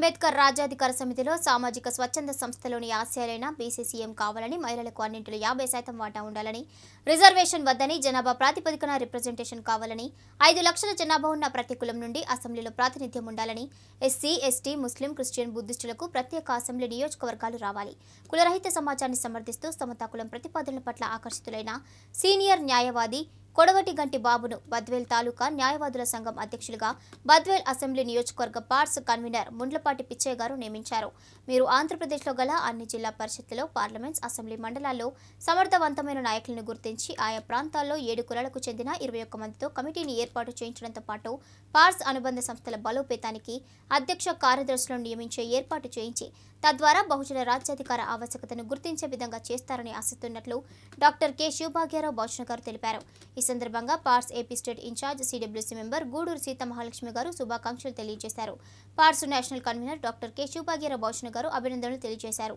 అంబేద్కర్ రాజ్యాధికార సమితిలో సామాజిక స్వచ్ఛంద సంస్థలోని ఆశయాలైన బీసీసీఎం కావాలని మహిళలకు అన్నింటిలో యాభై శాతం వాటా ఉండాలని రిజర్వేషన్ వద్దని జనాభా ప్రాతిపదికన రిప్రజెంటేషన్ కావాలని ఐదు లక్షల జనాభా ఉన్న ప్రతి కులం నుండి అసెంబ్లీలో ప్రాతినిధ్యం ఉండాలని ఎస్సీ ఎస్టీ ముస్లిం క్రిస్టియన్ బుద్ధిస్టులకు ప్రత్యేక అసెంబ్లీ నియోజకవర్గాలు రావాలి కులరహిత సమాజాన్ని సమర్థిస్తూ సమతా కులం ప్రతిపాదనల పట్ల ఆకర్షితులైన సీనియర్ న్యాయవాది కొడవటి గంటి బాబును బద్వేల్ తాలూకా న్యాయవాదుల సంఘం అధ్యక్షులుగా బద్వేల్ అసెంబ్లీ నియోజకవర్గ పార్ట్స్ కన్వీనర్ ముండ్లపాటి పిచ్చయ్య గారు నియమించారు మీరు ఆంధ్రప్రదేశ్లో గల అన్ని జిల్లా పరిషత్లలో పార్లమెంట్స్ అసెంబ్లీ మండలాల్లో సమర్థవంతమైన నాయకులను గుర్తించి ఆయా ప్రాంతాల్లో ఏడు కులాలకు చెందిన ఇరవై ఒక్క మందితో కమిటీని ఏర్పాటు చేయించడంతో పాటు పార్స్ అనుబంధ సంస్థల బలోపేతానికి అధ్యక్ష కార్యదర్శులను నియమించే ఏర్పాటు చేయించి తద్వారా బహుజన రాజ్యాధికార ఆవశ్యకతను గుర్తించే విధంగా చేస్తారని ఆశిస్తున్నట్లు డాక్టర్ కె శివభాగ్యారావు భౌషణ గారు తెలిపారు ఈ సందర్భంగా PARS AP state incharge CWC member Gudur Seetha Mahalakshmi garu శుభాకాంక్షలు తెలియజేశారు PARS national convener doctor K Sivabhagyarao Bhushana garu అభినందనలు తెలియజేశారు